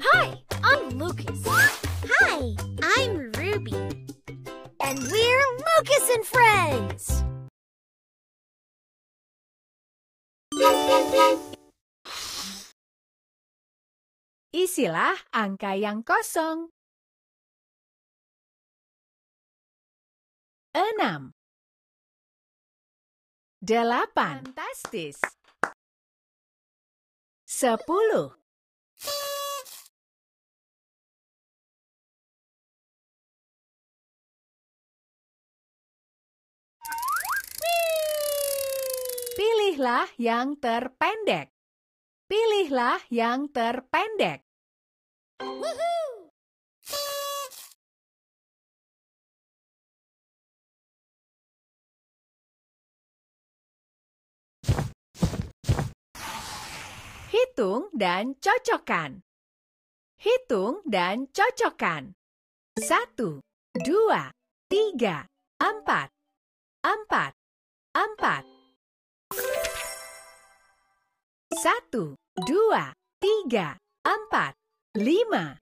Hi, I'm Lucas. Hi, I'm Ruby. And we're Lucas and Friends. Isilah angka yang kosong. Enam. Delapan. Fantastis. Sepuluh. Pilihlah yang terpendek. Pilihlah yang terpendek. Hitung dan cocokkan. Hitung dan cocokkan. Satu, dua, tiga, empat, empat, empat. Satu, dua, tiga, empat, lima,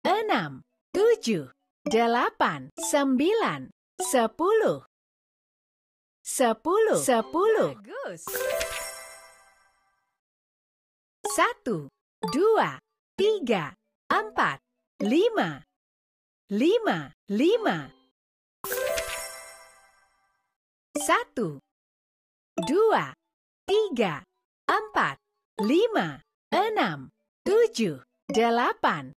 enam, tujuh, delapan, sembilan, sepuluh. Sepuluh, sepuluh. Bagus. Satu, dua, tiga, empat, lima, lima, lima. Satu, dua, tiga, empat, lima, enam, tujuh, delapan,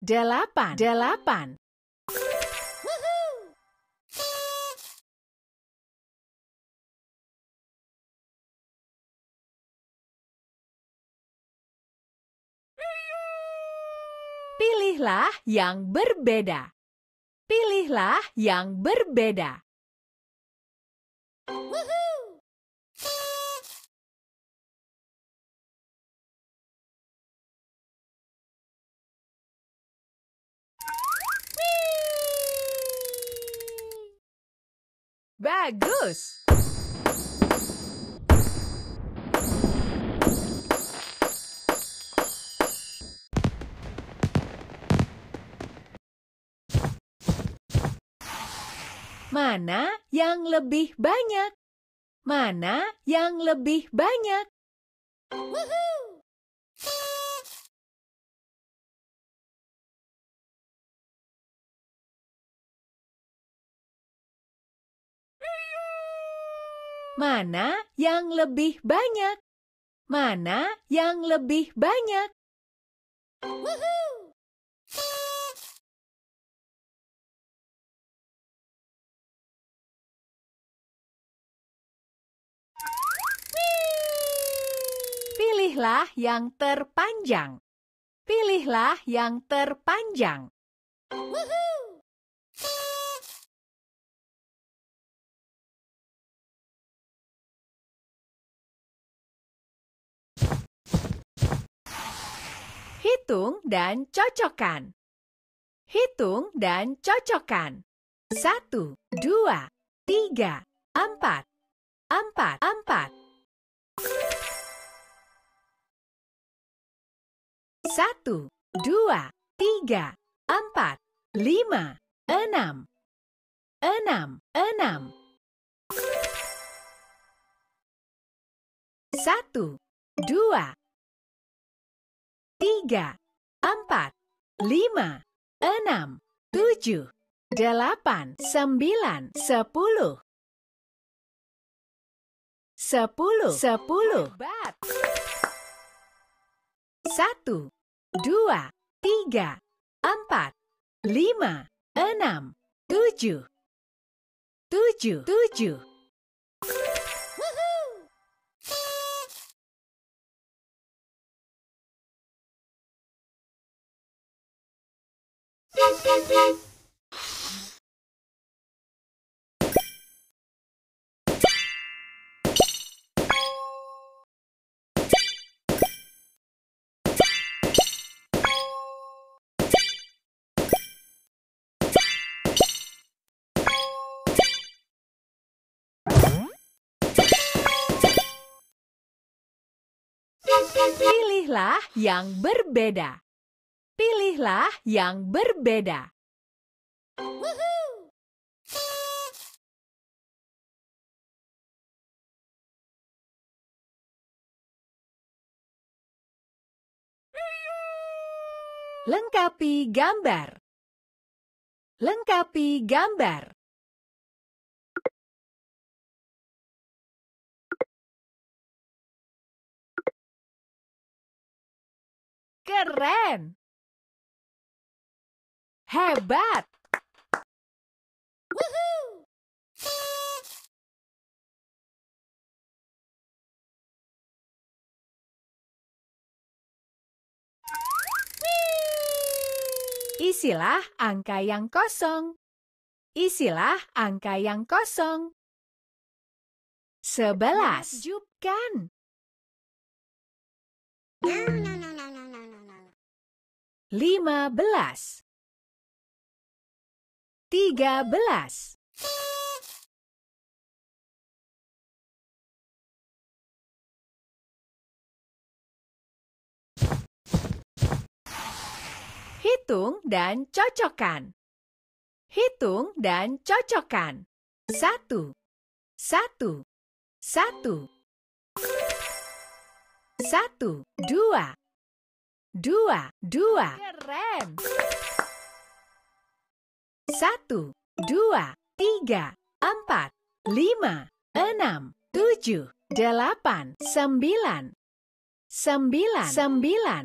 delapan, delapan. Pilihlah yang berbeda. Pilihlah yang berbeda. Bagus! Mana yang lebih banyak? Mana yang lebih banyak? Woohoo! Mana yang lebih banyak? Mana yang lebih banyak? Woohoo! Pilihlah yang terpanjang. Pilihlah yang terpanjang. Woohoo! Hitung dan cocokkan. Hitung dan cocokkan. Satu, dua, tiga, empat, empat, empat. Satu, dua, tiga, empat, lima, enam, enam, enam. Satu, dua, tiga, empat, lima, enam, tujuh, delapan, sembilan, sepuluh. Sepuluh, sepuluh. Satu, dua, tiga, empat, lima, enam, tujuh, tujuh, tujuh. Pilihlah yang berbeda. Pilihlah yang berbeda. Lengkapi gambar. Lengkapi gambar. Keren! Hebat! Isilah angka yang kosong. Isilah angka yang kosong. Sebelas. Jubkan. Lima belas. 13. Hitung dan cocokkan. Hitung dan cocokkan. Satu, satu, satu. Satu, dua, dua, dua. Keren! Satu, dua, tiga, empat, lima, enam, tujuh, delapan, sembilan, sembilan, sembilan.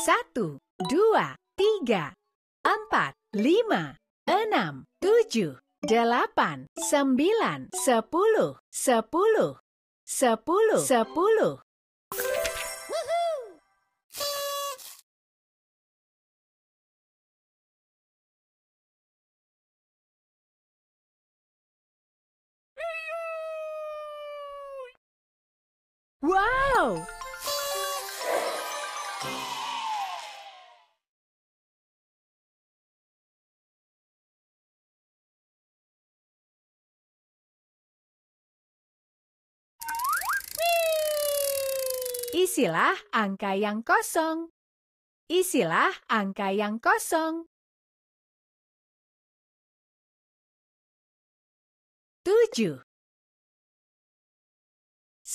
Satu, dua, tiga, empat, lima, enam, tujuh, delapan, sembilan, sepuluh, sepuluh, sepuluh, sepuluh. Wow! Isilah angka yang kosong. Isilah angka yang kosong. Tujuh.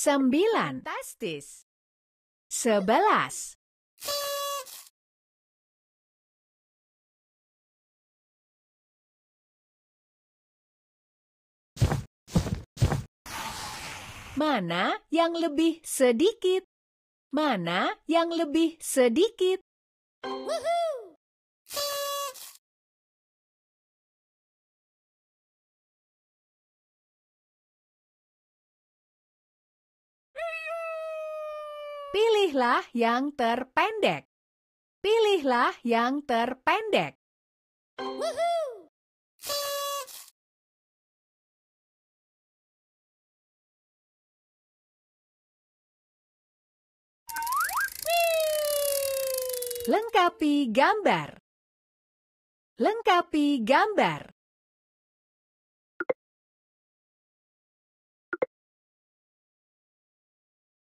Sembilan. Fantastis. Sebelas. Mana yang lebih sedikit? Mana yang lebih sedikit? Woohoo! Pilihlah yang terpendek. Pilihlah yang terpendek. Lengkapi gambar. Lengkapi gambar.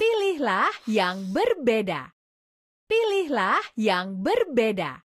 Pilihlah yang berbeda. Pilihlah yang berbeda.